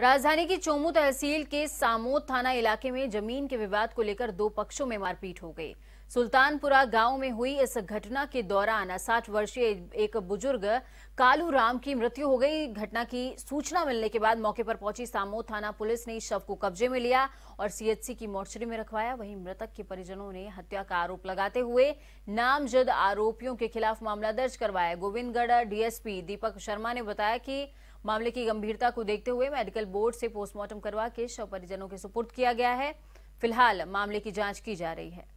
राजधानी की चोमू तहसील के सामोद थाना इलाके में जमीन के विवाद को लेकर दो पक्षों में मारपीट हो गई सुल्तानपुरा गांव में हुई इस घटना के दौरान साठ वर्षीय एक बुजुर्ग कालू राम की मृत्यु हो गई घटना की सूचना मिलने के बाद मौके पर पहुंची सामोद थाना पुलिस ने शव को कब्जे में लिया और सीएचसी की मोर्चरी में रखवाया वहीं मृतक के परिजनों ने हत्या का आरोप लगाते हुए नामजद आरोपियों के खिलाफ मामला दर्ज करवाया गोविंदगढ़ डीएसपी दीपक शर्मा ने बताया कि मामले की गंभीरता को देखते हुए मेडिकल बोर्ड से पोस्टमार्टम करवा के शव परिजनों के सुपुर्द किया गया है फिलहाल मामले की जांच की जा रही है